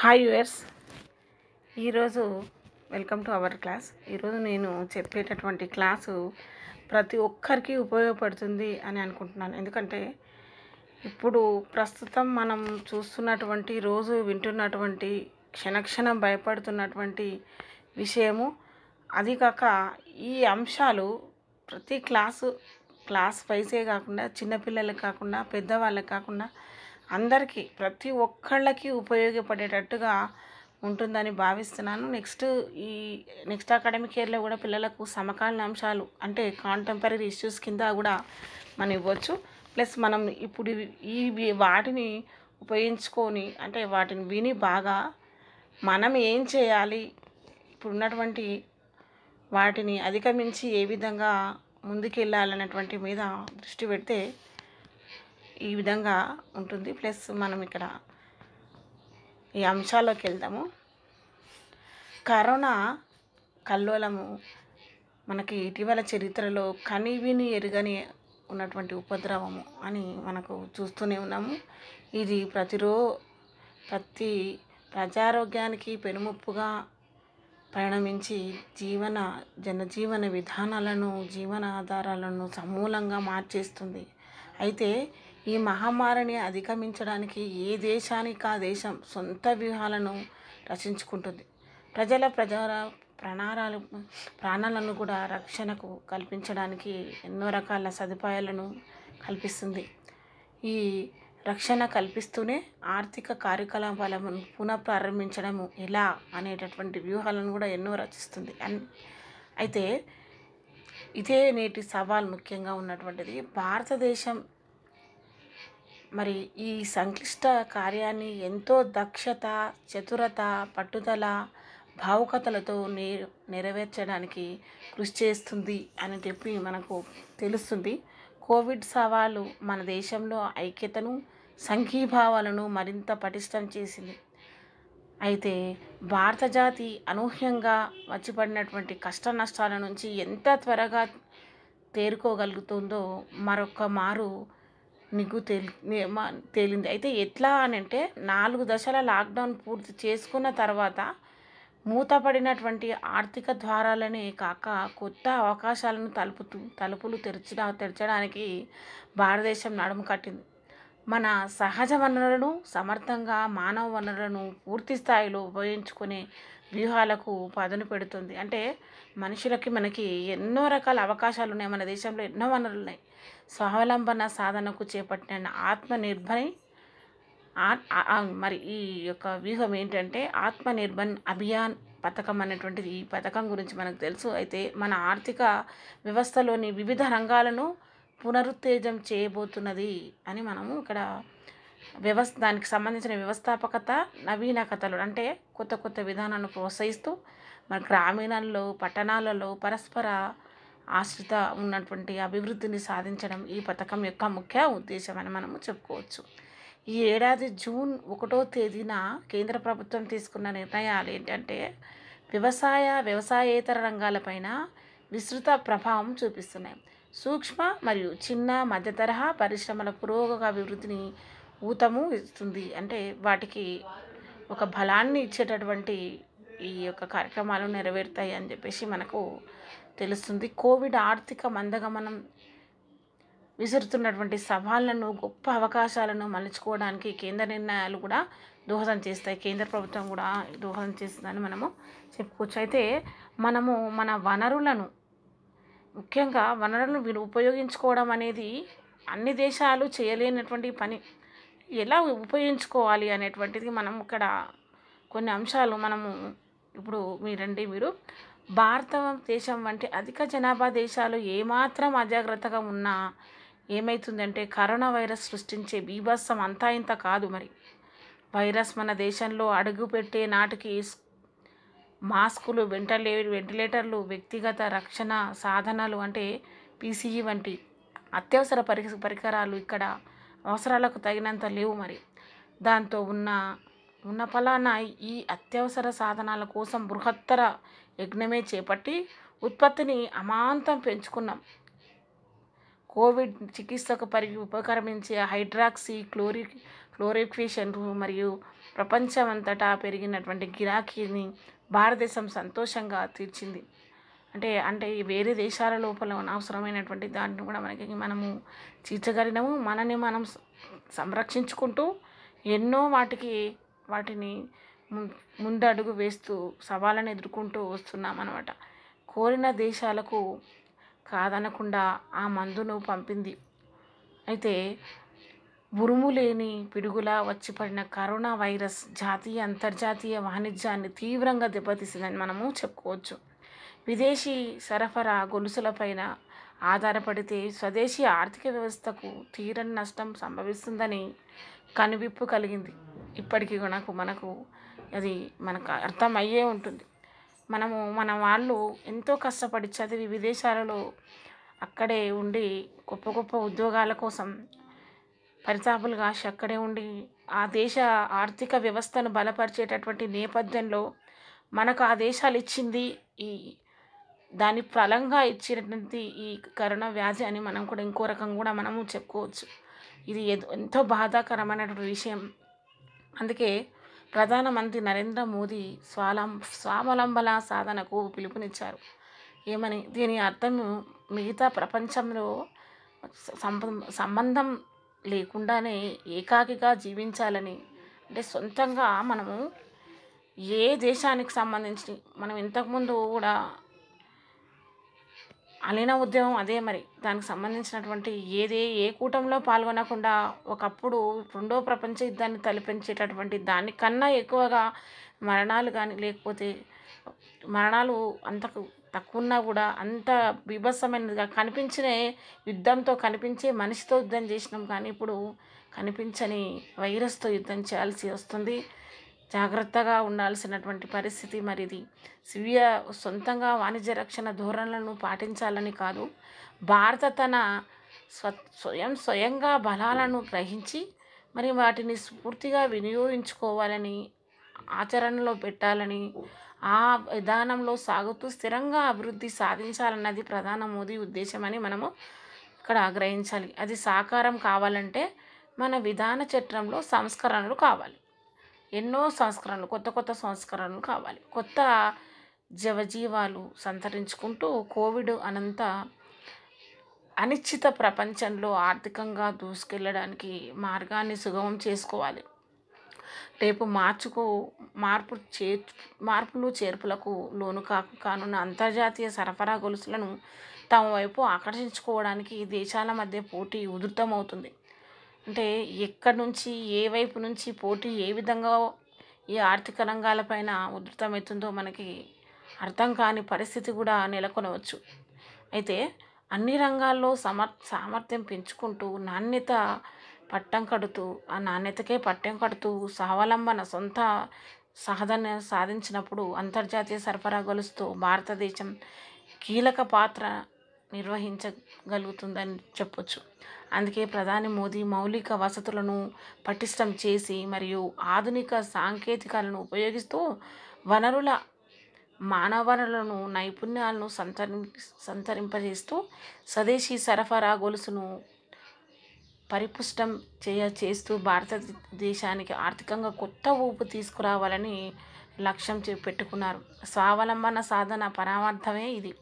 hi యూయర్స్ ఈరోజు welcome to our class ఈరోజు నేను చెప్పేటటువంటి క్లాసు ప్రతి ఒక్కరికి ఉపయోగపడుతుంది అని అనుకుంటున్నాను ఎందుకంటే ఇప్పుడు ప్రస్తుతం మనం చూస్తున్నటువంటి రోజు వింటున్నటువంటి క్షణక్షణం భయపడుతున్నటువంటి విషయము అది కాక ఈ అంశాలు ప్రతి క్లాసు క్లాస్ వైజే కాకుండా చిన్నపిల్లలకు కాకుండా పెద్దవాళ్ళకి కాకుండా అందరికీ ప్రతి ఒక్కళ్ళకి ఉపయోగపడేటట్టుగా ఉంటుందని భావిస్తున్నాను నెక్స్ట్ ఈ నెక్స్ట్ అకాడమిక్ ఇయర్లో కూడా పిల్లలకు సమకాలీన అంశాలు అంటే కాంటెంపరీ ఇష్యూస్ కింద కూడా మనం ఇవ్వచ్చు ప్లస్ మనం ఇప్పుడు ఈ వాటిని ఉపయోగించుకొని అంటే వాటిని విని బాగా మనం ఏం చేయాలి ఇప్పుడున్నటువంటి వాటిని అధిగమించి ఏ విధంగా ముందుకెళ్ళాలన్నటువంటి మీద దృష్టి పెడితే ఈ విధంగా ఉంటుంది ప్లస్ మనం ఇక్కడ ఈ అంశాల్లోకి వెళ్దాము కరోనా కల్లోలము మనకి ఇటీవల చరిత్రలో కనివిని ఎరుగని ఉన్నటువంటి ఉపద్రవము అని మనకు చూస్తూనే ఉన్నాము ఇది ప్రతిరో ప్రతి ప్రజారోగ్యానికి పెనుముప్పుగా పరిణమించి జీవన జనజీవన విధానాలను జీవన ఆధారాలను సమూలంగా మార్చేస్తుంది అయితే ఈ మహమ్మారిని అధిగమించడానికి ఏ దేశానికి ఆ దేశం సొంత వ్యూహాలను రచించుకుంటుంది ప్రజల ప్రజల ప్రాణాలు ప్రాణాలను కూడా రక్షణకు కల్పించడానికి ఎన్నో రకాల సదుపాయాలను కల్పిస్తుంది ఈ రక్షణ కల్పిస్తూనే ఆర్థిక కార్యకలాపాలను పునః ప్రారంభించడము ఎలా అనేటటువంటి వ్యూహాలను కూడా ఎన్నో రచిస్తుంది అన్ అయితే ఇదే నేటి సవాల్ ముఖ్యంగా ఉన్నటువంటిది భారతదేశం మరి ఈ సంక్లిష్ట కార్యాన్ని ఎంతో దక్షత చతురత పట్టుదల భావుకతలతో నెరవేర్చడానికి కృషి చేస్తుంది అని చెప్పి మనకు తెలుస్తుంది కోవిడ్ సవాలు మన దేశంలో ఐక్యతను సంఘీభావాలను మరింత పటిష్టం చేసింది అయితే భారత జాతి అనూహ్యంగా వచ్చిపడినటువంటి కష్ట నష్టాల నుంచి ఎంత త్వరగా తేరుకోగలుగుతుందో మరొక మారు నీకు తెలి తేలింది అయితే ఎట్లా అని అంటే నాలుగు దశల లాక్డౌన్ పూర్తి చేసుకున్న తర్వాత మూతపడినటువంటి ఆర్థిక ద్వారాలనే కాక కొత్త అవకాశాలను తలుపుతూ తలుపులు తెరచడా తెరచడానికి భారతదేశం నడుము కట్టింది మన సహజ వనరులను సమర్థంగా మానవ వనరులను పూర్తి స్థాయిలో ఉపయోగించుకునే వ్యూహాలకు పదును పెడుతుంది అంటే మనుషులకి మనకి ఎన్నో రకాల అవకాశాలు ఉన్నాయి మన దేశంలో ఎన్నో వనరులు ఉన్నాయి స్వావలంబన సాధనకు చేపట్టిన ఆత్మనిర్భరి మరి ఈ యొక్క వ్యూహం ఏంటంటే ఆత్మనిర్భర్ అభియాన్ పథకం అనేటువంటిది ఈ పథకం గురించి మనకు తెలుసు అయితే మన ఆర్థిక వ్యవస్థలోని వివిధ రంగాలను పునరుత్తేజం చేయబోతున్నది అని మనము ఇక్కడ వ్యవస్థ దానికి సంబంధించిన వ్యవస్థాపకత నవీన కథలు అంటే కొత్త కొత్త విధానాలను ప్రోత్సహిస్తూ మన గ్రామీణాల్లో పట్టణాలలో పరస్పర ఆశ్రిత ఉన్నటువంటి అభివృద్ధిని సాధించడం ఈ పథకం యొక్క ముఖ్య ఉద్దేశం అని మనము చెప్పుకోవచ్చు ఈ ఏడాది జూన్ ఒకటో తేదీన కేంద్ర ప్రభుత్వం తీసుకున్న నిర్ణయాలు ఏంటంటే వ్యవసాయ వ్యవసాయేతర రంగాలపైన విస్తృత ప్రభావం చూపిస్తున్నాయి సూక్ష్మ మరియు చిన్న మధ్య తరహా పరిశ్రమల పురోగ అభివృద్ధిని ఊతము ఇస్తుంది అంటే వాటికి ఒక బలాన్ని ఇచ్చేటటువంటి ఈ యొక్క కార్యక్రమాలు నెరవేరుతాయి అని చెప్పేసి మనకు తెలుస్తుంది కోవిడ్ ఆర్థిక మందగమనం విసురుతున్నటువంటి సవాళ్లను గొప్ప అవకాశాలను మలుచుకోవడానికి కేంద్ర నిర్ణయాలు కూడా దోహదం చేస్తాయి కేంద్ర ప్రభుత్వం కూడా దోహదం చేస్తుందని మనము చెప్పుకోవచ్చు అయితే మనము మన వనరులను ముఖ్యంగా వనరులను వీళ్ళు ఉపయోగించుకోవడం అనేది అన్ని దేశాలు చేయలేనటువంటి పని ఎలా ఉపయోగించుకోవాలి అనేటువంటిది మనం ఇక్కడ కొన్ని అంశాలు మనము ఇప్పుడు మీరండి మీరు భారతదేశం వంటి అధిక జనాభా దేశాలు ఏమాత్రం అజాగ్రత్తగా ఉన్నా ఏమవుతుందంటే కరోనా వైరస్ సృష్టించే బీభత్సం అంతా ఇంత కాదు మరి వైరస్ మన దేశంలో అడుగుపెట్టే నాటికి మాస్కులు వెంటలే వెంటిలేటర్లు వ్యక్తిగత రక్షణ సాధనాలు అంటే పీసీఈ వంటి అత్యవసర పరి పరికరాలు ఇక్కడ అవసరాలకు తగినంత లేవు మరి దాంతో ఉన్న ఉన్న ఫలానా ఈ అత్యవసర సాధనాల కోసం బృహత్తర యజ్ఞమే చేపట్టి ఉత్పత్తిని అమాంతం పెంచుకున్నాం కోవిడ్ చికిత్సకు పరి ఉపక్రమించే హైడ్రాక్సీ క్లోరి క్లోరిఫిషన్ మరియు ప్రపంచమంతటా పెరిగినటువంటి గిరాకీని భారతదేశం సంతోషంగా తీర్చింది అంటే అంటే వేరే దేశాల లోపల అనవసరమైనటువంటి దాన్ని కూడా మనకి మనము తీర్చగలిగినాము మనని మనం సంరక్షించుకుంటూ ఎన్నో వాటికి వాటిని ముందడుగు వేస్తూ సవాళ్ళను ఎదుర్కొంటూ వస్తున్నాం అనమాట కోరిన దేశాలకు కాదనకుండా ఆ మందును పంపింది అయితే ఉరుము లేని పిడుగులా వచ్చిపడిన కరోనా వైరస్ జాతీయ అంతర్జాతీయ వాణిజ్యాన్ని తీవ్రంగా దెబ్బతీసిందని మనము చెప్పుకోవచ్చు విదేశీ సరఫరా గొలుసులపైన ఆధారపడితే స్వదేశీ ఆర్థిక వ్యవస్థకు తీరని నష్టం సంభవిస్తుందని కనువిప్పు కలిగింది ఇప్పటికీ మనకు మనకు అది మనకు అర్థమయ్యే ఉంటుంది మనము మన వాళ్ళు ఎంతో కష్టపడి చదివి విదేశాలలో అక్కడే ఉండి గొప్ప గొప్ప ఉద్యోగాల కోసం పరితాపులు కాసి అక్కడే ఉండి ఆ దేశ ఆర్థిక వ్యవస్థను బలపరిచేటటువంటి నేపథ్యంలో మనకు ఆ దేశాలు ఇచ్చింది ఈ దాని ఫలంగా ఇచ్చినటువంటి ఈ కరోనా వ్యాధి అని మనం కూడా ఇంకో రకం కూడా మనము చెప్పుకోవచ్చు ఇది ఎంతో బాధాకరమైనటువంటి విషయం అందుకే ప్రధానమంత్రి నరేంద్ర మోదీ స్వాలం స్వావలంబన సాధనకు పిలుపునిచ్చారు ఏమని దీని అర్థం మిగతా ప్రపంచంలో సంబంధం లేకుండానే ఏకాకిగా జీవించాలని అంటే సొంతంగా మనము ఏ దేశానికి సంబంధించి మనం ఇంతకుముందు కూడా అలీనా ఉద్యమం అదే మరి దానికి సంబంధించినటువంటి ఏదే ఏ కూటంలో పాల్గొనకుండా ఒకప్పుడు రెండో ప్రపంచ యుద్ధాన్ని తలపించేటటువంటి దానికన్నా ఎక్కువగా మరణాలు కానీ లేకపోతే మరణాలు అంతకు తక్కువన్నా కూడా అంత బీభత్సమైనదిగా కనిపించిన యుద్ధంతో కనిపించే మనిషితో యుద్ధం చేసినాం కానీ ఇప్పుడు కనిపించని వైరస్తో యుద్ధం చేయాల్సి వస్తుంది జాగ్రత్తగా ఉండాల్సినటువంటి పరిస్థితి మరిది స్వీయ సొంతంగా వాణిజ్య రక్షణ ధోరణులను పాటించాలని కాదు భారత తన స్వ స్వయం స్వయంగా బలాలను గ్రహించి మరి వాటిని స్ఫూర్తిగా వినియోగించుకోవాలని ఆచరణలో పెట్టాలని ఆ విధానంలో సాగుతూ స్థిరంగా అభివృద్ధి సాధించాలన్నది ప్రధాన మోదీ ఉద్దేశమని మనము ఇక్కడ ఆగ్రహించాలి అది సాకారం కావాలంటే మన విధాన చట్రంలో సంస్కరణలు కావాలి ఎన్నో సంస్కరణలు కొత్త కొత్త సంస్కరణలు కావాలి కొత్త జవజీవాలు సంతరించుకుంటూ కోవిడ్ అనంత అనిశ్చిత ప్రపంచంలో ఆర్థికంగా దూసుకెళ్ళడానికి మార్గాన్ని సుగమం చేసుకోవాలి రేపు మార్చుకు మార్పు చే మార్పులు చేర్పులకు లోను కాకు కానున్న అంతర్జాతీయ సరఫరా గొలుసులను తమ వైపు ఆకర్షించుకోవడానికి దేశాల మధ్య పోటీ ఉధృతమవుతుంది అంటే ఎక్కడి నుంచి ఏ వైపు నుంచి పోటీ ఏ విధంగా ఈ ఆర్థిక రంగాలపైన ఉధృతమవుతుందో మనకి అర్థం కాని పరిస్థితి కూడా నెలకొనవచ్చు అయితే అన్ని రంగాల్లో సమర్ సామర్థ్యం పెంచుకుంటూ నాణ్యత పట్టం కడుతూ ఆ నాణ్యతకే పట్టం కడుతూ స్వావలంబన సొంత సాధన సాధించినప్పుడు అంతర్జాతీయ సరఫరా గొలుస్తూ భారతదేశం కీలక పాత్ర నిర్వహించగలుగుతుందని చెప్పొచ్చు అందుకే ప్రధాని మోదీ మౌలిక వసతులను పటిష్టం చేసి మరియు ఆధునిక సాంకేతికాలను ఉపయోగిస్తూ వనరుల మానవనరులను నైపుణ్యాలను సంతరి సంతరింపజేస్తూ స్వదేశీ సరఫరా గొలుసును పరిపుష్టం చేయ చేస్తూ భారతదేశానికి ఆర్థికంగా కొత్త ఊపు తీసుకురావాలని లక్ష్యం పెట్టుకున్నారు స్వావలంబన సాధన పరామర్థమే ఇది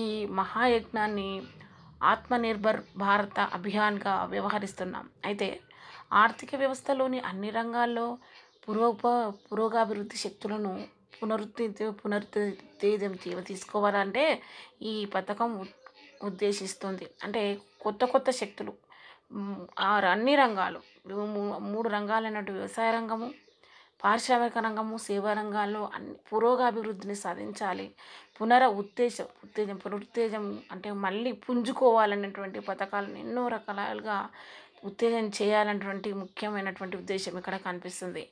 ఈ మహాయజ్ఞాన్ని ఆత్మనిర్భర్ భారత అభియాన్గా వ్యవహరిస్తున్నాం అయితే ఆర్థిక వ్యవస్థలోని అన్ని రంగాల్లో పురోగ పురోగాభివృద్ధి శక్తులను పునరుద్ధి పునరుత్తేజం తీసుకోవాలంటే ఈ పథకం ఉద్దేశిస్తుంది అంటే కొత్త కొత్త శక్తులు అన్ని రంగాలు మూడు రంగాలు అన్నట్టు వ్యవసాయ రంగము పారిశ్రామిక రంగము సేవా రంగాల్లో అన్ని పురోగాభివృద్ధిని సాధించాలి పునర ఉత్తేజం ఉత్తేజం పునరుత్తేజం అంటే మళ్ళీ పుంజుకోవాలనేటువంటి పథకాలను ఎన్నో రకాలుగా ఉత్తేజం చేయాలన్నటువంటి ముఖ్యమైనటువంటి ఉద్దేశం ఇక్కడ కనిపిస్తుంది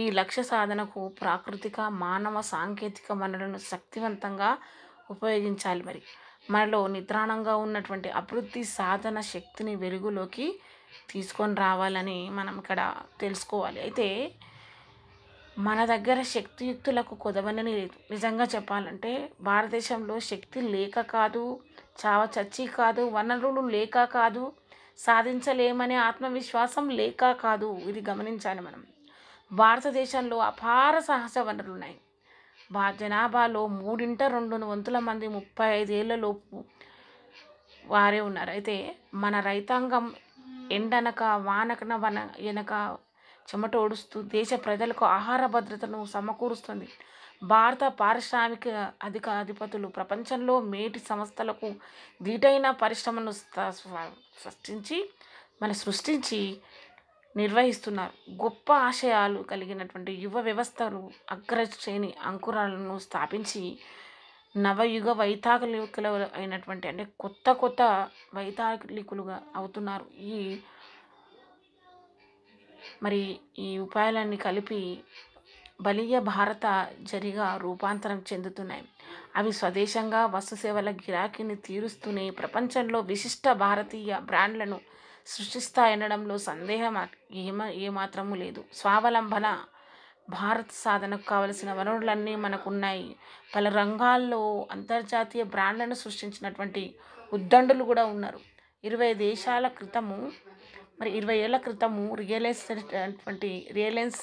ఈ లక్ష్య సాధనకు ప్రాకృతిక మానవ సాంకేతిక వనరులను శక్తివంతంగా ఉపయోగించాలి మరి మనలో నిద్రాణంగా ఉన్నటువంటి అభివృద్ధి సాధన శక్తిని వెలుగులోకి తీసుకొని రావాలని మనం ఇక్కడ తెలుసుకోవాలి అయితే మన దగ్గర శక్తియుక్తులకు కొదవనని లేదు నిజంగా చెప్పాలంటే భారతదేశంలో శక్తి లేక కాదు చావ చచ్చి కాదు వనరులు లేక కాదు సాధించలేమనే ఆత్మవిశ్వాసం లేక కాదు ఇది గమనించాలి మనం భారతదేశంలో అపార సాహస వనరులు ఉన్నాయి బా జనాభాలో మూడింట రెండు వంతుల మంది ముప్పై ఐదేళ్లలోపు వారే ఉన్నారు అయితే మన రైతాంగం ఎండనక వానకన వన ఎనక చెమట ఓడుస్తూ దేశ ప్రజలకు ఆహార భద్రతను సమకూరుస్తుంది భారత పారిశ్రామిక అధిక అధిపతులు ప్రపంచంలో మేటి సంస్థలకు వీటైన పరిశ్రమను సృష్టించి మన సృష్టించి నిర్వహిస్తున్నారు గొప్ప ఆశయాలు కలిగినటువంటి యువ వ్యవస్థలు అగ్రశ్రేణి అంకురాలను స్థాపించి నవయుగ వైతాకలికులు అయినటువంటి అంటే కొత్త కొత్త వైతాకలికులుగా అవుతున్నారు ఈ మరి ఈ ఉపాయాలన్నీ కలిపి బలీయ భారత జరిగా రూపాంతరం చెందుతున్నాయి అవి స్వదేశంగా వస్తు సేవల గిరాకీని తీరుస్తూనే ప్రపంచంలో విశిష్ట భారతీయ బ్రాండ్లను సృష్టిస్తాయనడంలో సందేహం ఏమ ఏమాత్రము లేదు స్వావలంబన భారత్ సాధనకు కావలసిన వనరులన్నీ మనకున్నాయి పలు రంగాల్లో అంతర్జాతీయ బ్రాండ్లను సృష్టించినటువంటి ఉద్దండులు కూడా ఉన్నారు ఇరవై దేశాల క్రితము మరి ఇరవై ఏళ్ల క్రితము రియలైజ్ అటువంటి రియలైన్స్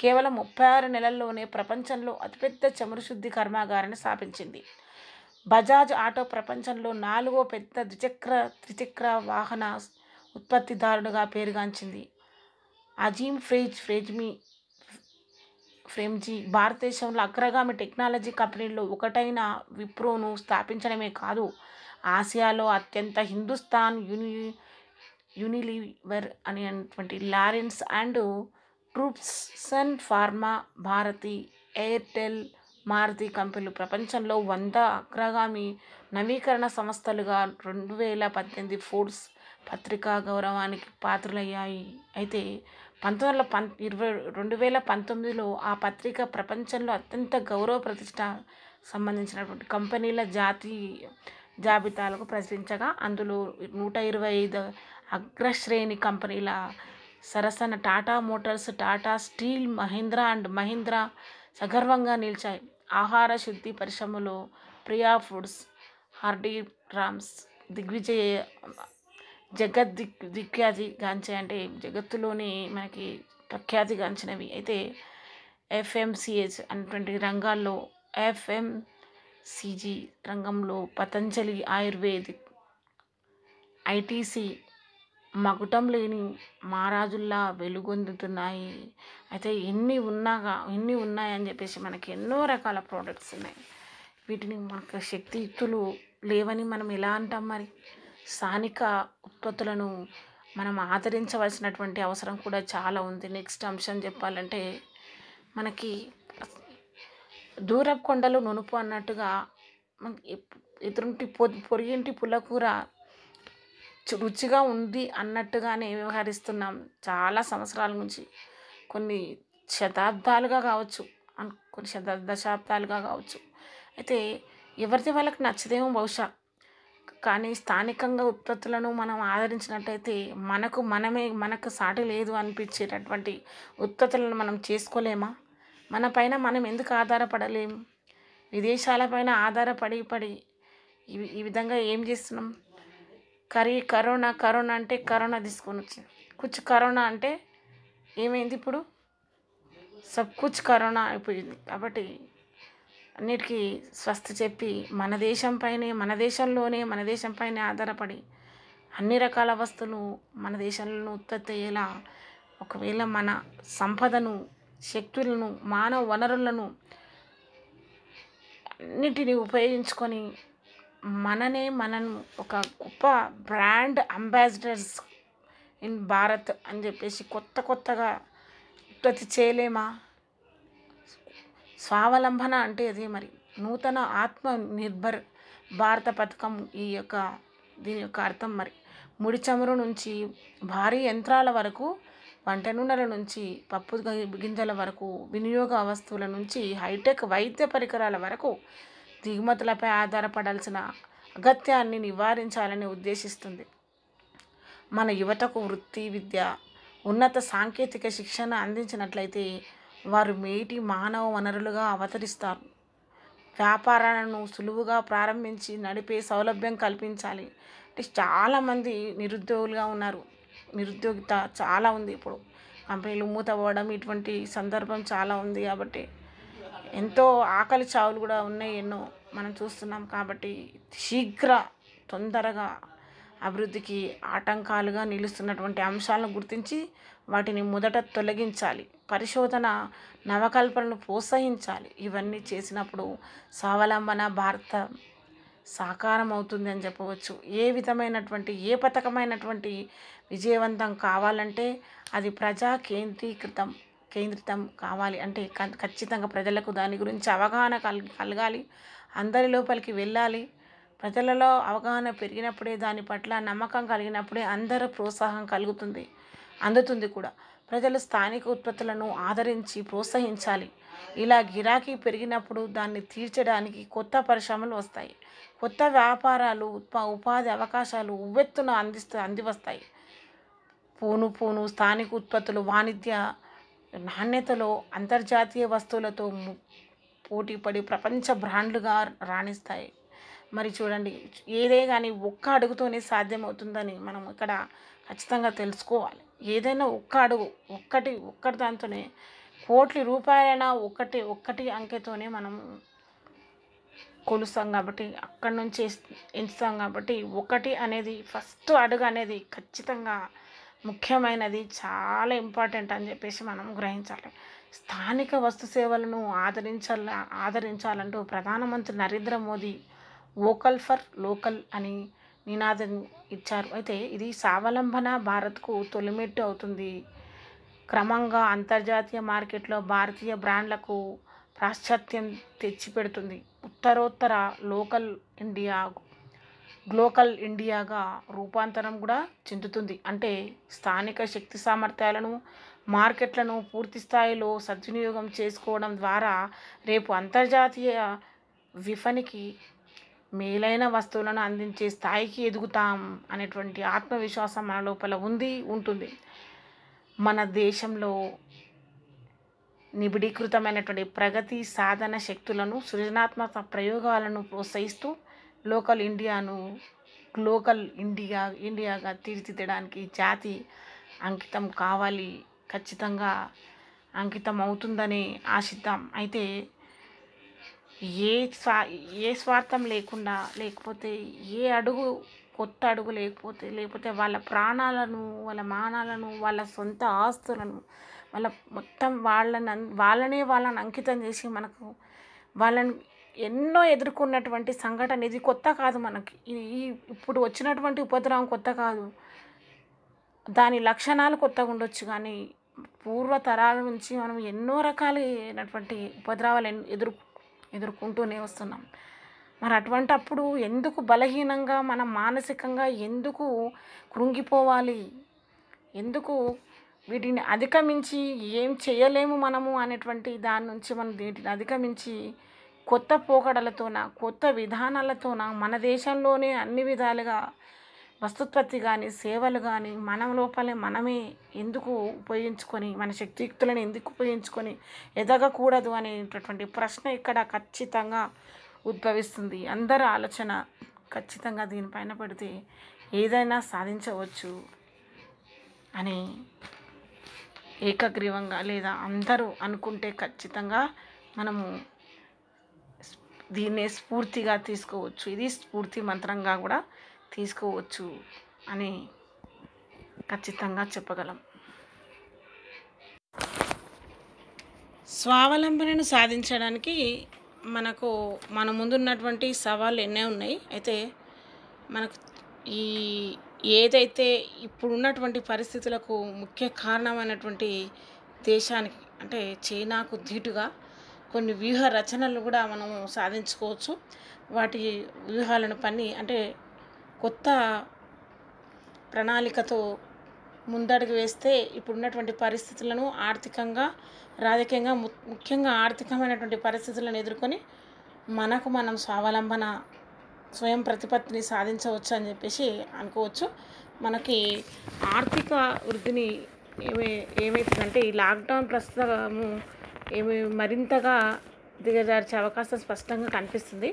కేవలం ముప్పై ఆరు నెలల్లోనే ప్రపంచంలో అతిపెద్ద చమురు శుద్ధి కర్మాగారాన్ని స్థాపించింది బజాజ్ ఆటో ప్రపంచంలో నాలుగో పెద్ద ద్విచక్ర త్రిచక్ర వాహన ఉత్పత్తిదారుడుగా పేరుగాంచింది అజీమ్ ఫ్రేజ్ ఫ్రేజ్మీ ఫ్రేమ్జీ భారతదేశంలో అగ్రగామి టెక్నాలజీ కంపెనీల్లో ఒకటైన విప్రోను స్థాపించడమే కాదు ఆసియాలో అత్యంత హిందుస్థాన్ యూని యునిలీవర్ అనేటువంటి లారెన్స్ and Toubro Sun Pharma Bharti Airtel Maruti కంపెనీలు ప్రపంచంలో వంద అగ్రగామి నవీకరణ సంస్థలుగా రెండు వేల పద్దెనిమిది ఫోర్స్ పత్రికా గౌరవానికి పాత్రలయ్యాయి అయితే పంతొమ్మిది వందల పం ఇరవై రెండు వేల పంతొమ్మిదిలో ఆ పత్రిక ప్రపంచంలో అత్యంత గౌరవ ప్రతిష్ట సంబంధించినటువంటి కంపెనీల జాతీయ జాబితాలకు ప్రచురించగా అందులో నూట ఇరవై ఐదు అగ్రశ్రేణి కంపెనీల సరసన Tata Motors Tata Steel Mahindra and Mahindra సగర్వంగా నిలిచాయి ఆహార శుద్ధి పరిశ్రమలో ప్రియా ఫుడ్స్ హార్డీ రామ్స్ దిగ్విజయ జగత్ దిగ్ దిగ్ఖ్యాతి గాంచాయి అంటే జగత్తులోనే మనకి ప్రఖ్యాతి గాంచినవి అయితే ఎఫ్ఎంసిహెచ్ అనేటువంటి రంగాల్లో ఎఫ్ఎం సిజి రంగంలో పతంజలి ఆయుర్వేదిక్ ఐటీసీ మగుటం లేని మహారాజుల్లా వెలుగొందుతున్నాయి అయితే ఎన్ని ఉన్నాగా ఎన్ని ఉన్నాయని చెప్పేసి మనకి ఎన్నో రకాల ప్రోడక్ట్స్ ఉన్నాయి వీటిని మనకు శక్తియుక్తులు లేవని మనం ఎలా అంటాం మరి స్థానిక ఉత్పత్తులను మనం ఆదరించవలసినటువంటి అవసరం కూడా చాలా ఉంది నెక్స్ట్ అంశం చెప్పాలంటే మనకి దూరపు కొండలు నునుపు అన్నట్టుగా ఎదురుంటి పొరిగింటి పుల్లకూర రుచిగా ఉంది అన్నట్టుగానే వ్యవహరిస్తున్నాం చాలా సంవత్సరాల నుంచి కొన్ని శతాబ్దాలుగా కావచ్చు కొన్ని శత దశాబ్దాలుగా కావచ్చు అయితే ఎవరిది వాళ్ళకి నచ్చదేమో బహుశా కానీ స్థానికంగా ఉత్పత్తులను మనం ఆదరించినట్టయితే మనకు మనమే మనకు సాటి లేదు అనిపించేటటువంటి ఉత్పత్తులను మనం చేసుకోలేమా మన పైన మనం ఎందుకు ఆధారపడలేం విదేశాలపైన ఆధారపడి పడి ఈ విధంగా ఏం చేస్తున్నాం కరీ కరోనా కరోనా అంటే కరోనా తీసుకొని వచ్చింది కుచ్ కరోనా అంటే ఏమైంది ఇప్పుడు సబ్ కుచ్ కరోనా అయిపోయింది కాబట్టి అన్నిటికీ స్వస్థ చెప్పి మన దేశం పైనే మన దేశంలోనే మన దేశం పైనే ఆధారపడి అన్ని రకాల వస్తువులు మన దేశంలో ఉత్పత్తి అయ్యేలా ఒకవేళ మన సంపదను శక్తులను మానవ వనరులను అన్నిటిని ఉపయోగించుకొని మననే మనను ఒక గొప్ప బ్రాండ్ అంబాసిడర్స్ ఇన్ భారత్ అని చెప్పేసి కొత్త కొత్తగా ఉత్పత్తి చేయలేమా స్వావలంబన అంటే అదే మరి నూతన ఆత్మ నిర్భర్ భారత పథకం ఈ యొక్క దీని యొక్క అర్థం మరి ముడి చమురు నుంచి భారీ యంత్రాల వరకు వంట నూనెల నుంచి పప్పు గింజల వరకు వినియోగ వస్తువుల నుంచి హైటెక్ వైద్య పరికరాల వరకు దిగుమతులపై ఆధారపడాల్సిన అగత్యాన్ని నివారించాలని ఉద్దేశిస్తుంది మన యువతకు వృత్తి విద్య ఉన్నత సాంకేతిక శిక్షణ అందించినట్లయితే వారు మేటి మానవ వనరులుగా అవతరిస్తారు వ్యాపారాలను సులువుగా ప్రారంభించి నడిపే సౌలభ్యం కల్పించాలి అంటే చాలామంది నిరుద్యోగులుగా ఉన్నారు నిరుద్యోగిత చాలా ఉంది ఇప్పుడు కంపెనీలు మూతపోవడం ఇటువంటి సందర్భం చాలా ఉంది కాబట్టి ఎంతో ఆకలి చావులు కూడా ఉన్నాయి ఎన్నో మనం చూస్తున్నాం కాబట్టి శీఘ్ర తొందరగా అభివృద్ధికి ఆటంకాలుగా నిలుస్తున్నటువంటి అంశాలను గుర్తించి వాటిని మొదట తొలగించాలి పరిశోధన నవకల్పనను ప్రోత్సహించాలి ఇవన్నీ చేసినప్పుడు స్వావలంబన భారత సాకారం అవుతుంది అని చెప్పవచ్చు ఏ విధమైనటువంటి ఏ పథకమైనటువంటి విజయవంతం కావాలంటే అది ప్రజా కేంద్రీకృతం కేంద్రితం కావాలి అంటే ఖచ్చితంగా ప్రజలకు దాని గురించి అవగాహన కలగాలి అందరి లోపలికి వెళ్ళాలి ప్రజలలో అవగాహన పెరిగినప్పుడే దాని పట్ల నమ్మకం కలిగినప్పుడే అందరూ ప్రోత్సాహం కలుగుతుంది అందుతుంది కూడా ప్రజలు స్థానిక ఉత్పత్తులను ఆదరించి ప్రోత్సహించాలి ఇలా గిరాకీ పెరిగినప్పుడు దాన్ని తీర్చడానికి కొత్త పరిశ్రమలు వస్తాయి కొత్త వ్యాపారాలు ఉపాధి అవకాశాలు ఉవ్వెత్తున అందిస్తూ అందివస్తాయి పూను పూను స్థానిక ఉత్పత్తులు వాణిజ్య నాణ్యతలో అంతర్జాతీయ వస్తువులతో పోటీపడి ప్రపంచ బ్రాండ్లుగా రాణిస్తాయి మరి చూడండి ఏదే కానీ ఒక్క అడుగుతోనే సాధ్యమవుతుందని మనం ఇక్కడ ఖచ్చితంగా తెలుసుకోవాలి ఏదైనా ఒక్క అడుగు ఒక్కటి ఒక్కటి దాంతోనే కోట్ల రూపాయలైన ఒకటి ఒక్కటి అంకెతోనే మనం కొలుస్తాం కాబట్టి అక్కడి నుంచి ఎంచుతాం కాబట్టి ఒకటి అనేది ఫస్ట్ అడుగు అనేది ఖచ్చితంగా ముఖ్యమైనది చాలా ఇంపార్టెంట్ అని చెప్పేసి మనం గ్రహించాలి స్థానిక వస్తు సేవలను ఆదరించాల ఆదరించాలంటూ ప్రధానమంత్రి Narendra Modi vocal for local అని నినాదం ఇచ్చారు అయితే ఇది స్వావలంబన భారత్కు తొలిమెట్టు అవుతుంది క్రమంగా అంతర్జాతీయ మార్కెట్లో భారతీయ బ్రాండ్లకు పాశ్చాత్యం తెచ్చిపెడుతుంది ఉత్తరోత్తర లోకల్ ఇండియా గ్లోకల్ ఇండియాగా రూపాంతరం కూడా చెందుతుంది అంటే స్థానిక శక్తి సామర్థ్యాలను మార్కెట్లను పూర్తి స్థాయిలో సద్వినియోగం చేసుకోవడం ద్వారా రేపు అంతర్జాతీయ విఫనికి మేలైన వస్తువులను అందించే స్థాయికి ఎదుగుతాం అనేటువంటి ఆత్మవిశ్వాసం మన లోపల ఉంది ఉంటుంది మన దేశంలో నిబిడీకృతమైనటువంటి ప్రగతి సాధన శక్తులను సృజనాత్మక ప్రయోగాలను ప్రోత్సహిస్తూ లోకల్ ఇండియాను లోకల్ ఇండియా ఇండియాగా తీర్చిదిద్దడానికి జాతి అంకితం కావాలి ఖచ్చితంగా అంకితం అవుతుందని ఆశిద్దాం అయితే ఏ స్వా ఏ స్వార్థం లేకుండా లేకపోతే ఏ అడుగు కొత్త అడుగు లేకపోతే లేకపోతే వాళ్ళ ప్రాణాలను వాళ్ళ మానాలను వాళ్ళ సొంత ఆస్తులను వాళ్ళ మొత్తం వాళ్ళని వాళ్ళనే వాళ్ళని అంకితం చేసి మనకు వాళ్ళని ఎన్నో ఎదుర్కొన్నటువంటి సంఘటన ఇది కొత్త కాదు మనకి ఈ ఇప్పుడు వచ్చినటువంటి ఉపద్రవం కొత్త కాదు దాని లక్షణాలు కొత్తగా ఉండొచ్చు కానీ పూర్వ తరాల నుంచి మనం ఎన్నో రకాలైనటువంటి ఉపద్రవాలు ఎదురు ఎదుర్కొంటూనే వస్తున్నాం మరి అటువంటి అప్పుడు ఎందుకు బలహీనంగా మనం మానసికంగా ఎందుకు కృంగిపోవాలి ఎందుకు వీటిని అధిగమించి ఏం చేయలేము మనము అనేటువంటి దాని నుంచి మనం దీనిని అధిగమించి కొత్త పోకడలతోన కొత్త విధానాలతోన మన దేశంలోనే అన్ని విధాలుగా వస్తుత్పత్తి కానీ సేవలు కానీ మనం లోపలే మనమే ఎందుకు ఉపయోగించుకొని మన శక్తియుక్తులను ఎందుకు ఉపయోగించుకొని ఎదగకూడదు అనేటటువంటి ప్రశ్న ఇక్కడ ఖచ్చితంగా ఉద్భవిస్తుంది అందరి ఆలోచన ఖచ్చితంగా దీనిపైన పెడితే ఏదైనా సాధించవచ్చు అని ఏకగ్రీవంగా లేదా అందరూ అనుకుంటే ఖచ్చితంగా మనము దీన్నే స్ఫూర్తిగా తీసుకోవచ్చు ఇది స్ఫూర్తి మంత్రంగా కూడా తీసుకోవచ్చు అని ఖచ్చితంగా చెప్పగలం స్వావలంబనను సాధించడానికి మనకు మన ముందున్నటువంటి సవాళ్ళు ఎన్నో ఉన్నాయి అయితే మనకు ఈ ఏదైతే ఇప్పుడున్నటువంటి పరిస్థితులకు ముఖ్య కారణమైనటువంటి దేశానికి అంటే చైనాకు ధీటుగా కొన్ని వ్యూహ రచనలు కూడా మనం సాధించుకోవచ్చు వాటి వ్యూహాలను పని అంటే కొత్త ప్రణాళికతో ముందడుగు వేస్తే ఇప్పుడున్నటువంటి పరిస్థితులను ఆర్థికంగా రాజకీయంగా ముఖ్యంగా ఆర్థికమైనటువంటి పరిస్థితులను ఎదుర్కొని మనకు మనం స్వావలంబన స్వయం ప్రతిపత్తిని సాధించవచ్చు అని చెప్పేసి అనుకోవచ్చు మనకి ఆర్థిక వృద్ధిని ఏమే ఏమవుతుందంటే ఈ లాక్డౌన్ ప్రస్తుతము ఏమి మరింతగా దిగజార్చే అవకాశం స్పష్టంగా కనిపిస్తుంది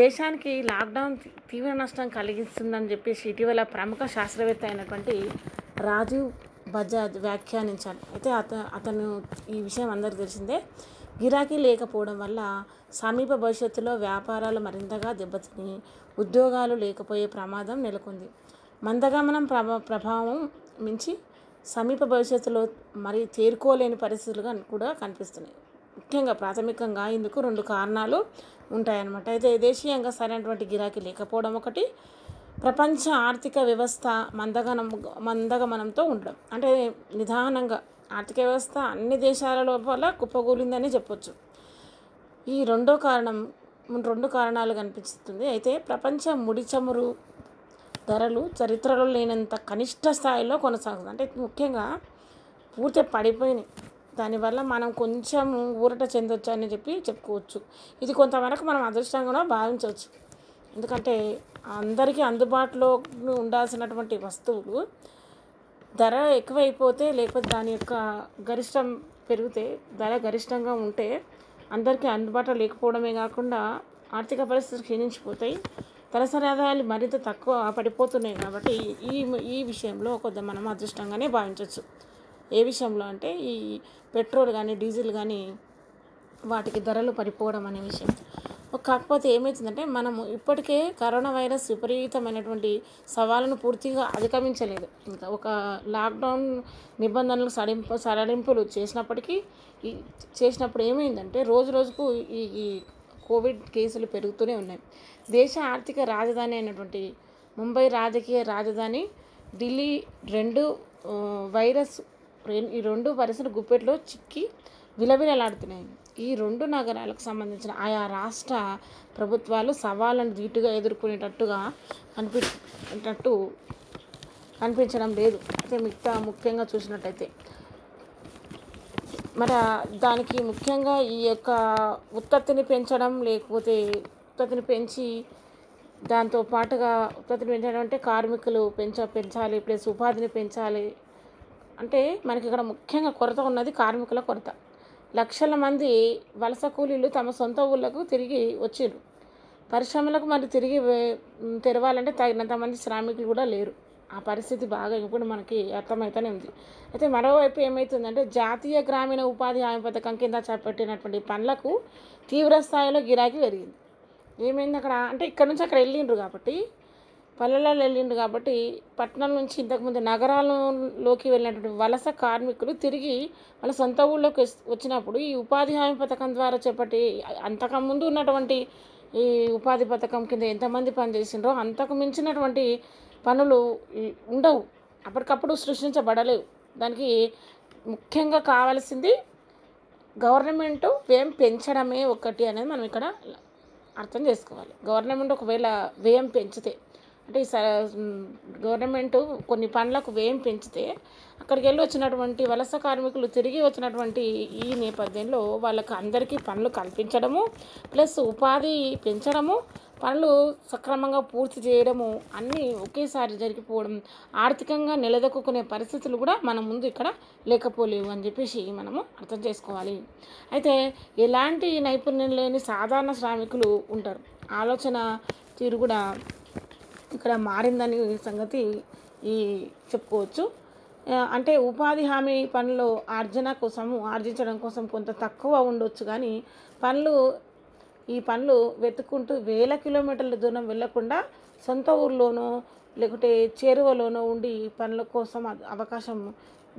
దేశానికి లాక్డౌన్ తీవ్ర నష్టం కలిగిస్తుందని చెప్పేసి ఇటీవల ప్రముఖ శాస్త్రవేత్త అయినటువంటి రాజీవ్ బజాజ్ వ్యాఖ్యానించాడు అయితే అత అతను ఈ విషయం అందరికి తెలిసిందే గిరాకీ లేకపోవడం వల్ల సమీప భవిష్యత్తులో వ్యాపారాలు మరింతగా దెబ్బతిని ఉద్యోగాలు లేకపోయే ప్రమాదం నెలకొంది మందగమనం ప్రభా ప్రభావం మించి సమీప భవిష్యత్తులో మరి చేరుకోలేని పరిస్థితులుగా కూడా కనిపిస్తున్నాయి ముఖ్యంగా ప్రాథమికంగా ఇందుకు రెండు కారణాలు ఉంటాయన్నమాట అయితే దేశీయంగా సరైనటువంటి గిరాకీ లేకపోవడం ఒకటి ప్రపంచ ఆర్థిక వ్యవస్థ మందగనం మందగమనంతో ఉండడం అంటే నిదానంగా ఆర్థిక వ్యవస్థ అన్ని దేశాల లోపల కుప్పగూలిందని చెప్పొచ్చు ఈ రెండో కారణం రెండు కారణాలు కనిపిస్తుంది అయితే ప్రపంచ ముడి చమురు ధరలు చరిత్రలో లేనంత కనిష్ట స్థాయిలో కొనసాగుతుంది అంటే ముఖ్యంగా పూర్తి పడిపోయినాయి దానివల్ల మనం కొంచెం ఊరట చెందొచ్చు అని చెప్పి చెప్పుకోవచ్చు ఇది కొంతవరకు మనం అదృష్టంగా భావించవచ్చు ఎందుకంటే అందరికీ అందుబాటులో ఉండాల్సినటువంటి వస్తువులు ధర ఎక్కువైపోతే లేకపోతే దాని యొక్క గరిష్టం పెరిగితే ధర గరిష్టంగా ఉంటే అందరికీ అందుబాటులో లేకపోవడమే కాకుండా ఆర్థిక పరిస్థితులు క్షీణించిపోతాయి తలసరి ఆదాయాలు మరింత తక్కువ పడిపోతున్నాయి కాబట్టి ఈ ఈ విషయంలో కొద్దిగా మనం అదృష్టంగానే భావించవచ్చు ఏ విషయంలో అంటే ఈ పెట్రోల్ కానీ డీజిల్ కానీ వాటికి ధరలు పడిపోవడం అనే విషయం కాకపోతే ఏమవుతుందంటే మనము ఇప్పటికే కరోనా వైరస్ విపరీతమైనటువంటి సవాళ్ళను పూర్తిగా అధిగమించలేదు ఇంకా ఒక లాక్డౌన్ నిబంధనలు సడింపు సడలింపులు చేసినప్పటికీ చేసినప్పుడు ఏమైందంటే రోజు రోజుకు ఈ ఈ కోవిడ్ కేసులు పెరుగుతూనే ఉన్నాయి దేశ ఆర్థిక రాజధాని అయినటువంటి ముంబై రాజకీయ రాజధాని ఢిల్లీ రెండు వైరస్ ఈ రెండు వరుసలు గుప్పెట్లో చిక్కి విలవిలలాడుతున్నాయి ఈ రెండు నగరాలకు సంబంధించిన ఆయా రాష్ట్ర ప్రభుత్వాలు సవాళ్ళను ధీటుగా ఎదుర్కొనేటట్టుగా కనిపించేటట్టు కనిపించడం లేదు అయితే మిగతా ముఖ్యంగా చూసినట్టయితే మన దానికి ముఖ్యంగా ఈ యొక్క ఉత్పత్తిని పెంచడం లేకపోతే ఉత్పత్తిని పెంచి దాంతో పాటుగా ఉత్పత్తిని పెంచడం అంటే కార్మికులు పెంచ పెంచాలి ప్లస్ ఉపాధిని పెంచాలి అంటే మనకి ఇక్కడ ముఖ్యంగా కొరత ఉన్నది కార్మికుల కొరత లక్షల మంది వలస కూలీలు తమ సొంత ఊళ్ళకు తిరిగి వచ్చారు పరిశ్రమలకు మరి తిరిగి తెరవాలంటే తగినంత మంది శ్రామికులు కూడా లేరు ఆ పరిస్థితి బాగా ఇప్పుడు మనకి అర్థమవుతూనే ఉంది అయితే మరోవైపు ఏమవుతుందంటే జాతీయ గ్రామీణ ఉపాధి హామీ పథకం కింద చేపట్టినటువంటి పనులకు తీవ్ర స్థాయిలో గిరాకీ పెరిగింది ఏమైంది అక్కడ అంటే ఇక్కడ నుంచి అక్కడ వెళ్ళిండ్రు కాబట్టి పల్లెలలో వెళ్ళిండు కాబట్టి పట్టణం నుంచి ఇంతకుముందు నగరాలలోకి వెళ్ళినటువంటి వలస కార్మికులు తిరిగి వాళ్ళ సొంత ఊళ్ళోకి వచ్చినప్పుడు ఈ ఉపాధి హామీ పథకం ద్వారా చెప్పటి అంతకుముందు ఉన్నటువంటి ఈ ఉపాధి పథకం కింద ఎంతమంది పనిచేసిండ్రో అంతకు మించినటువంటి పనులు ఉండవు అప్పటికప్పుడు సృష్టించబడలేవు దానికి ముఖ్యంగా కావాల్సింది గవర్నమెంట్ వ్యయం పెంచడమే ఒకటి అనేది మనం ఇక్కడ అర్థం చేసుకోవాలి గవర్నమెంట్ ఒకవేళ వ్యయం పెంచితే అంటే గవర్నమెంట్ కొన్ని పనులకు వ్యయం పెంచితే అక్కడికి వెళ్ళి వచ్చినటువంటి వలస కార్మికులు తిరిగి వచ్చినటువంటి ఈ నేపథ్యంలో వాళ్ళకు అందరికీ పనులు కల్పించడము ప్లస్ ఉపాధి పెంచడము పనులు సక్రమంగా పూర్తి చేయడము అన్నీ ఒకేసారి జరిగిపోవడం ఆర్థికంగా నిలదొక్కునే పరిస్థితులు కూడా మన ముందు ఇక్కడ లేకపోలేవు అని చెప్పేసి మనము అర్థం చేసుకోవాలి అయితే ఎలాంటి నైపుణ్యం లేని సాధారణ శ్రామికులు ఉంటారు ఆలోచన తీరు కూడా ఇక్కడ మారిందని సంగతి ఈ చెప్పుకోవచ్చు అంటే ఉపాధి హామీ పనులు ఆర్జన కోసము ఆర్జించడం కోసం కొంత తక్కువ ఉండొచ్చు కానీ పనులు ఈ పనులు వెతుక్కుంటూ వేల కిలోమీటర్ల దూరం వెళ్లకుండా సొంత ఊర్లోనో లేకుంటే చేరువలోనో ఉండి పనుల కోసం అవకాశం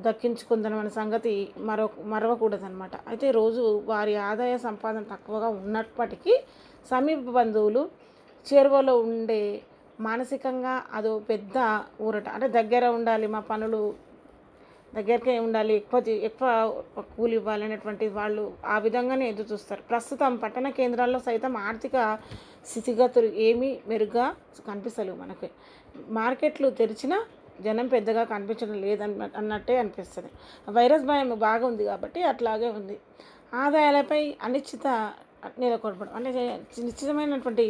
దక్కించుకుందనమన్న సంగతి మరో మరవకూడదనమాట అయితే రోజు వారి ఆదాయ సంపాదన తక్కువగా ఉన్నప్పటికీ సమీప బంధువులు చేరువలో ఉండే మానసికంగా అదో పెద్ద ఊరట అంటే దగ్గర ఉండాలి మా పనులు దగ్గరకే ఉండాలి ఎక్కువ ఎక్కువ కూలి ఇవ్వాలనేటువంటి వాళ్ళు ఆ విధంగానే ఎదురు చూస్తారు ప్రస్తుతం పట్టణ కేంద్రాల్లో సైతం ఆర్థిక స్థితిగతులు ఏమీ మెరుగ్గా కనిపిస్తలేవు మనకి మార్కెట్లు తెరిచినా జనం పెద్దగా కనిపించడం లేదన్న అన్నట్టే అనిపిస్తుంది వైరస్ భయం బాగా ఉంది కాబట్టి అట్లాగే ఉంది ఆదాయాలపై అనిశ్చిత నెలకొల్పడం అంటే నిశ్చితమైనటువంటి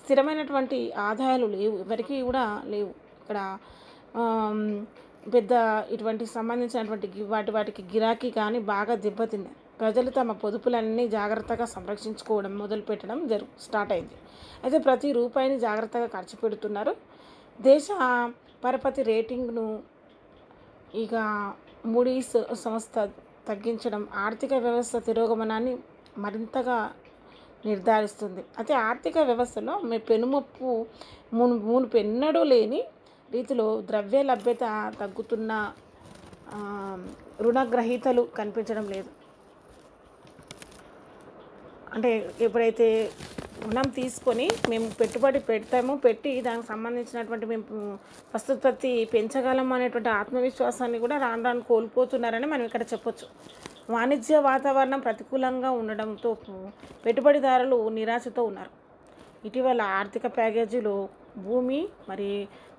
స్థిరమైనటువంటి ఆదాయాలు లేవు ఎవరికీ కూడా లేవు ఇక్కడ పెద్ద ఇటువంటి సంబంధించినటువంటి వాటి వాటికి గిరాకీ కానీ బాగా దెబ్బతింది ప్రజలు తమ పొదుపులన్నీ జాగ్రత్తగా సంరక్షించుకోవడం మొదలుపెట్టడం జరు స్టార్ట్ అయింది అయితే ప్రతి రూపాయిని జాగ్రత్తగా ఖర్చు పెడుతున్నారు దేశ పరపతి రేటింగ్ను ఇక మూడీస్ సంస్థ తగ్గించడం ఆర్థిక వ్యవస్థ తిరోగమనాన్ని మరింతగా నిర్ధారిస్తుంది అయితే ఆర్థిక వ్యవస్థలో మీ పెనుముప్పు మును మూను పెన్నడూ లేని రీతిలో ద్రవ్య లభ్యత తగ్గుతున్న రుణగ్రహీతలు కనిపించడం లేదు అంటే ఎప్పుడైతే రుణం తీసుకొని మేము పెట్టుబడి పెడతాము పెట్టి దానికి సంబంధించినటువంటి మేము వస్తుత్పత్తి పెంచగలం అనేటువంటి ఆత్మవిశ్వాసాన్ని కూడా రాను రాను కోల్పోతున్నారని మనం ఇక్కడ చెప్పొచ్చు వాణిజ్య వాతావరణం ప్రతికూలంగా ఉండడంతో పెట్టుబడిదారులు నిరాశతో ఉన్నారు ఇటీవల ఆర్థిక ప్యాకేజీలు భూమి మరి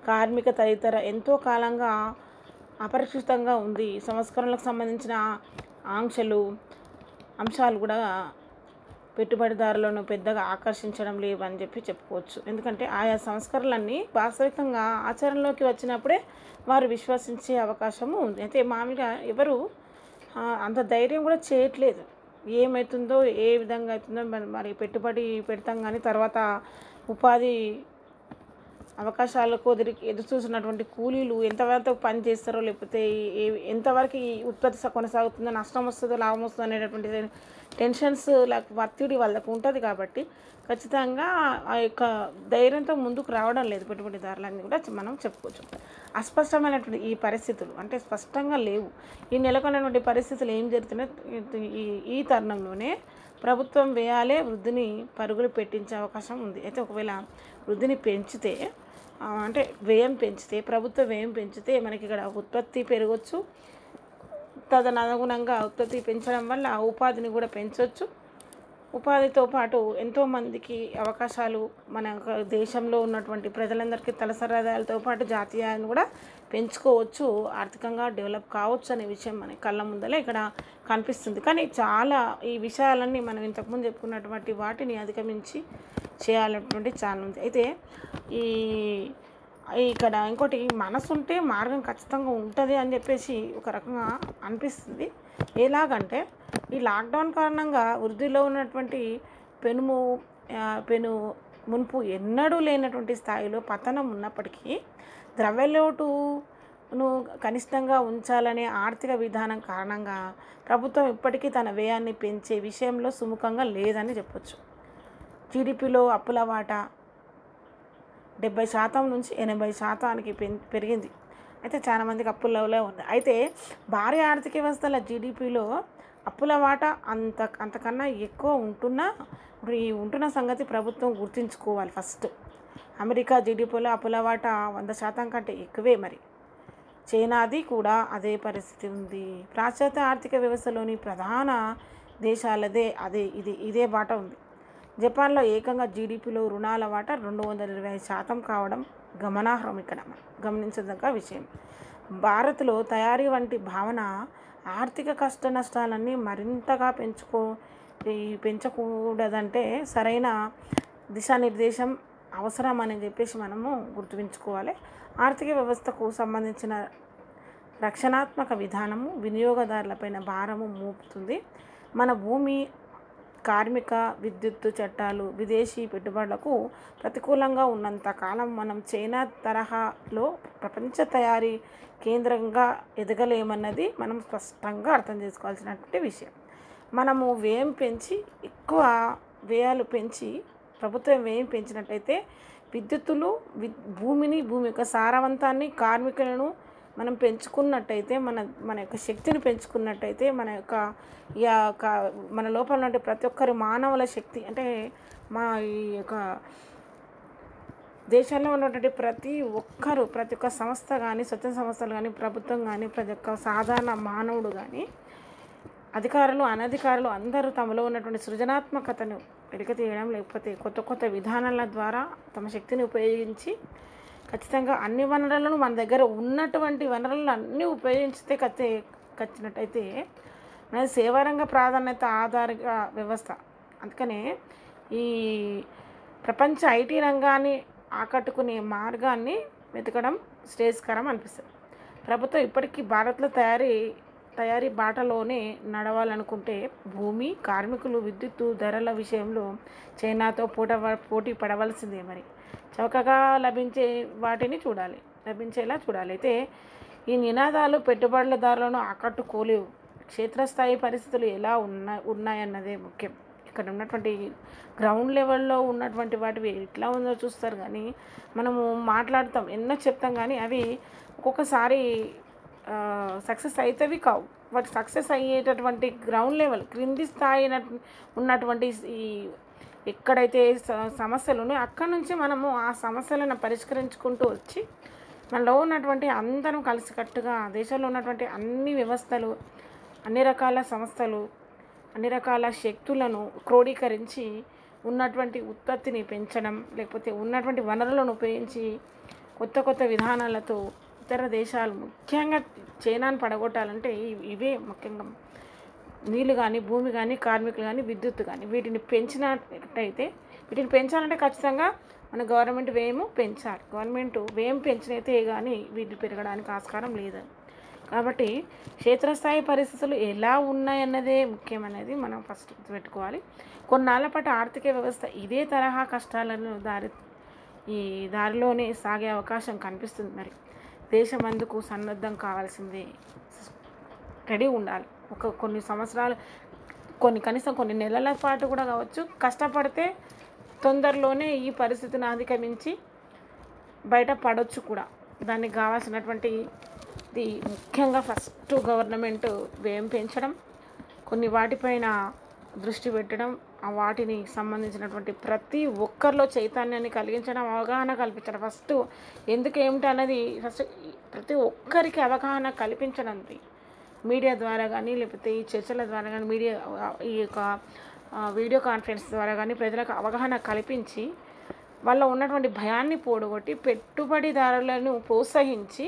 కార్మిక తదితర ఎంతో కాలంగా అపరిక్షితంగా ఉంది సంస్కరణలకు సంబంధించిన ఆంక్షలు అంశాలు కూడా పెట్టుబడిదారులను పెద్దగా ఆకర్షించడం లేవని చెప్పి చెప్పుకోవచ్చు ఎందుకంటే ఆయా సంస్కరణలన్నీ వాస్తవికంగా ఆచరణలోకి వచ్చినప్పుడే వారు విశ్వసించే అవకాశము ఉంది అయితే మామూలుగా ఎవరు అంత ధైర్యం కూడా చేయట్లేదు ఏమవుతుందో ఏ విధంగా అవుతుందో మరి పెట్టుబడి పెడతాం కానీ తర్వాత ఉపాధి అవకాశాలకు ఎదురు ఎదురు చూస్తున్నటువంటి కూలీలు ఎంతవరకు పని చేస్తారో లేకపోతే ఎంతవరకు ఈ ఉత్పత్తి కొనసాగుతుందో నష్టం వస్తుందో లాభం వస్తుందో అనేటటువంటి టెన్షన్స్ వత్తిడి ఒత్తిడి వాళ్ళకు ఉంటుంది కాబట్టి ఖచ్చితంగా ఆ యొక్క ధైర్యంతో ముందుకు రావడం లేదు పెట్టుబడి దారులన్నీ కూడా మనం చెప్పుకోవచ్చు అస్పష్టమైనటువంటి ఈ పరిస్థితులు అంటే స్పష్టంగా లేవు ఈ నెలకొన్నటువంటి పరిస్థితులు ఏం జరుగుతున్నాయి ఈ తరుణంలోనే ప్రభుత్వం వేయాలే వృద్ధిని పరుగులు పెట్టించే అవకాశం ఉంది అయితే ఒకవేళ వృద్ధిని పెంచితే అంటే వ్యయం పెంచితే ప్రభుత్వ వ్యయం పెంచితే మనకి ఇక్కడ ఉత్పత్తి పెరగచ్చు తదనుగుణంగా ఉత్పత్తి పెంచడం వల్ల ఉపాధిని కూడా పెంచవచ్చు ఉపాధితో పాటు ఎంతోమందికి అవకాశాలు మన దేశంలో ఉన్నటువంటి ప్రజలందరికీ తలసరదాలతో పాటు జాతీయాలను కూడా పెంచుకోవచ్చు ఆర్థికంగా డెవలప్ కావచ్చు అనే విషయం మనకి కళ్ళ ముందలే ఇక్కడ కనిపిస్తుంది కానీ చాలా ఈ విషయాలన్నీ మనం ఇంతకుముందు చెప్పుకున్నటువంటి వాటిని అధిగమించి చేయాలన్నటువంటి చాలా ఉంది అయితే ఈ ఇక్కడ ఇంకోటి మనసు ఉంటే మార్గం ఖచ్చితంగా ఉంటుంది అని చెప్పేసి ఒక రకంగా అనిపిస్తుంది ఎలాగంటే ఈ లాక్డౌన్ కారణంగా వృద్ధిలో ఉన్నటువంటి పెనుము పెను మునుపు ఎన్నడూ లేనటువంటి స్థాయిలో పతనం ఉన్నప్పటికీ ద్రవ్యలోటును కనిష్టంగా ఉంచాలనే ఆర్థిక విధానం కారణంగా ప్రభుత్వం ఇప్పటికీ తన వ్యయాన్ని పెంచే విషయంలో సుముఖంగా లేదని చెప్పొచ్చు జీడిపిలో అప్పుల వాట డెబ్బై శాతం నుంచి ఎనభై శాతానికి పెరిగింది అయితే చాలామందికి అప్పులలో ఉంది అయితే భారీ ఆర్థిక వ్యవస్థల జీడిపిలో అప్పుల వాట అంత అంతకన్నా ఎక్కువ ఉంటున్నా ఇప్పుడు ఈ ఉంటున్న సంగతి ప్రభుత్వం గుర్తుంచుకోవాలి ఫస్ట్ అమెరికా జీడిపిలో అప్పుల వాటా వంద శాతం కంటే ఎక్కువే మరి చైనాది కూడా అదే పరిస్థితి ఉంది పాశ్చాత్య ఆర్థిక వ్యవస్థలోని ప్రధాన దేశాలదే అదే ఇది ఇదే బాట ఉంది జపాన్లో ఏకంగా జీడిపిలో రుణాల వాటా రెండు వందల ఇరవై శాతం కావడం గమనార్హం ఇక్కడ గమనించదగ్గ విషయం భారత్లో తయారీ వంటి భావన ఆర్థిక కష్ట నష్టాలన్నీ మరింతగా పెంచుకో ఈ పెంచకూడదంటే సరైన దిశానిర్దేశం అవసరం అని చెప్పేసి మనము గుర్తుంచుకోవాలి ఆర్థిక వ్యవస్థకు సంబంధించిన రక్షణాత్మక విధానము వినియోగదారులపైన భారము మోపుతుంది మన భూమి కార్మిక విద్యుత్తు చట్టాలు విదేశీ పెట్టుబడులకు ప్రతికూలంగా ఉన్నంత కాలం మనం చైనా తరహాలో ప్రపంచ తయారీ కేంద్రంగా ఎదగలేమన్నది మనం స్పష్టంగా అర్థం చేసుకోవాల్సినటువంటి విషయం మనము వ్యయం పెంచి ఎక్కువ వ్యయాలు పెంచి ప్రభుత్వం వ్యయం పెంచినట్టయితే విద్యుత్తులు భూమిని భూమి యొక్క సారవంతాన్ని కార్మికులను మనం పెంచుకున్నట్టయితే మన మన యొక్క శక్తిని పెంచుకున్నట్టయితే మన యొక్క యొక్క మన లోపల ఉండే ప్రతి ఒక్కరి మానవుల శక్తి అంటే మా ఈ యొక్క దేశంలో ఉన్నటువంటి ప్రతి ఒక్కరు ప్రతి ఒక్క సంస్థ కానీ స్వచ్ఛంద సంస్థలు కానీ ప్రభుత్వం కానీ ప్రతి ఒక్క సాధారణ మానవుడు కానీ అధికారులు అనధికారులు అందరూ తమలో ఉన్నటువంటి సృజనాత్మకతను వెలికి తీయడం లేకపోతే కొత్త కొత్త విధానాల ద్వారా తమ శక్తిని ఉపయోగించి ఖచ్చితంగా అన్ని వనరులను మన దగ్గర ఉన్నటువంటి వనరులను అన్నీ ఉపయోగించితే కచ్చి కచ్చినట్టయితే మన సేవారంగ ప్రాధాన్యత ఆధారిత వ్యవస్థ అందుకనే ఈ ప్రపంచ ఐటీ రంగాన్ని ఆకట్టుకునే మార్గాన్ని వెతకడం శ్రేయస్కరం అనిపిస్తుంది ప్రభుత్వం ఇప్పటికీ భారత్లో తయారీ తయారీ బాటలోనే నడవాలనుకుంటే భూమి కార్మికులు విద్యుత్తు ధరల విషయంలో చైనాతో పూట పోటీ పడవలసిందే మరి చౌకగా లభించే వాటిని చూడాలి లభించేలా చూడాలి అయితే ఈ నినాదాలు పెట్టుబడులదారులను ఆకట్టుకోలేవు క్షేత్రస్థాయి పరిస్థితులు ఎలా ఉన్నా ఉన్నాయన్నదే ముఖ్యం ఇక్కడ ఉన్నటువంటి గ్రౌండ్ లెవెల్లో ఉన్నటువంటి వాటివి ఎట్లా ఉందో చూస్తారు కానీ మనము మాట్లాడతాం ఎన్నో చెప్తాం కానీ అవి ఒక్కొక్కసారి సక్సెస్ అవుతవి కావు వాటి సక్సెస్ అయ్యేటటువంటి గ్రౌండ్ లెవెల్ క్రింది స్థాయి ఉన్నటువంటి ఈ ఎక్కడైతే సమస్యలు ఉన్నాయో అక్కడ నుంచి మనము ఆ సమస్యలను పరిష్కరించుకుంటూ వచ్చి మనలో ఉన్నటువంటి అందరం కలిసికట్టుగా దేశంలో ఉన్నటువంటి అన్ని వ్యవస్థలు అన్ని రకాల సంస్థలు అన్ని రకాల శక్తులను క్రోడీకరించి ఉన్నటువంటి ఉత్పత్తిని పెంచడం లేకపోతే ఉన్నటువంటి వనరులను ఉపయోగించి కొత్త కొత్త విధానాలతో ఇతర దేశాలు ముఖ్యంగా చైనాను పడగొట్టాలంటే ఇవే ముఖ్యంగా నీళ్ళు కానీ భూమి కానీ కార్మికులు కానీ విద్యుత్ కానీ వీటిని పెంచినట్టయితే వీటిని పెంచాలంటే ఖచ్చితంగా మన గవర్నమెంట్ వేము పెంచాలి గవర్నమెంట్ వేం పెంచినైతే కానీ వీటిని పెరగడానికి ఆస్కారం లేదు కాబట్టి క్షేత్రస్థాయి పరిస్థితులు ఎలా ఉన్నాయన్నదే ముఖ్యమైనది మనం ఫస్ట్ పెట్టుకోవాలి కొన్నాళ్ళ పాటు ఆర్థిక వ్యవస్థ ఇదే తరహా కష్టాలను దారి ఈ దారిలోనే సాగే అవకాశం కనిపిస్తుంది మరి దేశం అందుకు సన్నద్ధం కావాల్సింది రెడీ ఉండాలి ఒక కొన్ని సంవత్సరాలు కొన్ని కనీసం కొన్ని నెలల పాటు కూడా కావచ్చు కష్టపడితే తొందరలోనే ఈ పరిస్థితిని అధిగమించి బయట పడవచ్చు కూడా దానికి కావాల్సినటువంటి ఇది ముఖ్యంగా ఫస్ట్ గవర్నమెంట్ వ్యయం పెంచడం కొన్ని వాటిపైన దృష్టి పెట్టడం వాటిని సంబంధించినటువంటి ప్రతి ఒక్కరిలో చైతన్యాన్ని కలిగించడం అవగాహన కల్పించడం ఫస్ట్ ఎందుకు ఏమిటి అన్నది ఫస్ట్ ప్రతి ఒక్కరికి అవగాహన కల్పించడం మీడియా ద్వారా కానీ లేకపోతే ఈ చర్చల ద్వారా కానీ మీడియా ఈ యొక్క వీడియో కాన్ఫరెన్స్ ద్వారా కానీ ప్రజలకు అవగాహన కల్పించి వాళ్ళ ఉన్నటువంటి భయాన్ని పోడగొట్టి పెట్టుబడిదారులను ప్రోత్సహించి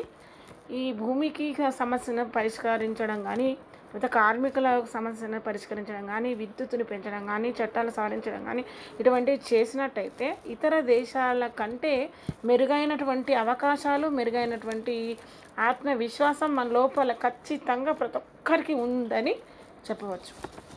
ఈ భూమికి సమస్యను పరిష్కరించడం కానీ ఇంత కార్మికుల సమస్యను పరిష్కరించడం కానీ విద్యుత్తును పెంచడం కానీ చట్టాలు సవరించడం కానీ ఇటువంటివి చేసినట్టయితే ఇతర దేశాల కంటే మెరుగైనటువంటి అవకాశాలు మెరుగైనటువంటి ఆత్మవిశ్వాసం మన లోపల ఖచ్చితంగా ప్రతి ఒక్కరికి ఉందని చెప్పవచ్చు